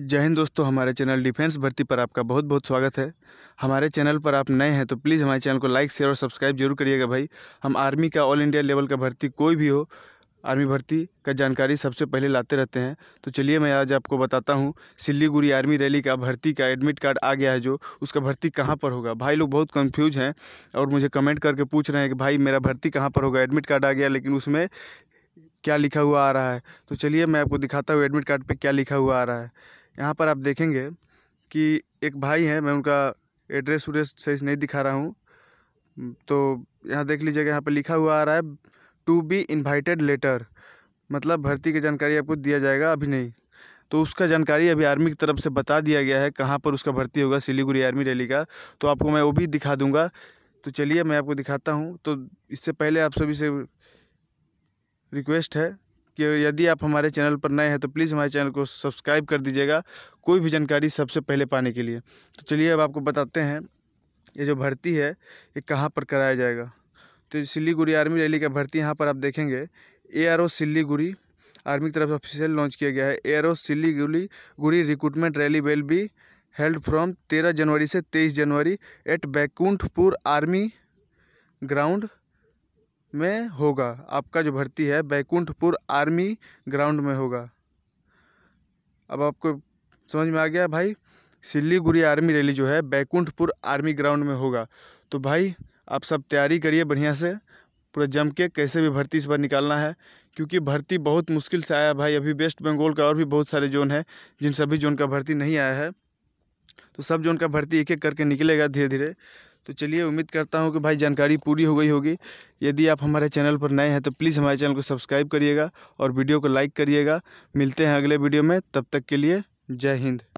जय हिंद दोस्तों हमारे चैनल डिफेंस भर्ती पर आपका बहुत बहुत स्वागत है हमारे चैनल पर आप नए हैं तो प्लीज़ हमारे चैनल को लाइक शेयर और सब्सक्राइब जरूर करिएगा भाई हम आर्मी का ऑल इंडिया लेवल का भर्ती कोई भी हो आर्मी भर्ती का जानकारी सबसे पहले लाते रहते हैं तो चलिए मैं आज आपको बताता हूँ सिल्लीगुड़ी आर्मी रैली का भर्ती का एडमिट कार्ड आ गया है जो उसका भर्ती कहाँ पर होगा भाई लोग बहुत कंफ्यूज हैं और मुझे कमेंट करके पूछ रहे हैं कि भाई मेरा भर्ती कहाँ पर होगा एडमिट कार्ड आ गया लेकिन उसमें क्या लिखा हुआ आ रहा है तो चलिए मैं आपको दिखाता हूँ एडमिट कार्ड पर क्या लिखा हुआ आ रहा है यहाँ पर आप देखेंगे कि एक भाई है मैं उनका एड्रेस उड्रेस सही से नहीं दिखा रहा हूँ तो यहाँ देख लीजिएगा यहाँ पर लिखा हुआ आ रहा है टू बी इन्वाइटेड लेटर मतलब भर्ती की जानकारी आपको दिया जाएगा अभी नहीं तो उसका जानकारी अभी आर्मी की तरफ से बता दिया गया है कहाँ पर उसका भर्ती होगा सिलीगुड़ी आर्मी रैली का तो आपको मैं वो भी दिखा दूंगा तो चलिए मैं आपको दिखाता हूँ तो इससे पहले आप सभी से रिक्वेस्ट है कि यदि आप हमारे चैनल पर नए हैं तो प्लीज़ हमारे चैनल को सब्सक्राइब कर दीजिएगा कोई भी जानकारी सबसे पहले पाने के लिए तो चलिए अब आपको बताते हैं ये जो भर्ती है ये कहाँ पर कराया जाएगा तो सिल्लीगुड़ी आर्मी रैली का भर्ती यहाँ पर आप देखेंगे A R O Siliguri army की तरफ ऑफिशियल लॉन्च किया गया है ए आर ओ सिल्लीगुड़ी गुड़ी recruitment rally will be held from तेरह जनवरी से तेईस जनवरी एट बैकुंठपुर आर्मी ग्राउंड में होगा आपका जो भर्ती है बैकुंठपुर आर्मी ग्राउंड में होगा अब आपको समझ में आ गया भाई सिल्लीगुड़ी आर्मी रैली जो है बैकुंठपुर आर्मी ग्राउंड में होगा तो भाई आप सब तैयारी करिए बढ़िया से पूरा जम के कैसे भी भर्ती इस बार निकालना है क्योंकि भर्ती बहुत मुश्किल से आया भाई अभी वेस्ट बंगाल का और भी बहुत सारे जोन है जिन सभी जोन का भर्ती नहीं आया है तो सब जोन का भर्ती एक एक करके निकलेगा धीरे धीरे तो चलिए उम्मीद करता हूँ कि भाई जानकारी पूरी हो गई होगी यदि आप हमारे चैनल पर नए हैं तो प्लीज़ हमारे चैनल को सब्सक्राइब करिएगा और वीडियो को लाइक करिएगा मिलते हैं अगले वीडियो में तब तक के लिए जय हिंद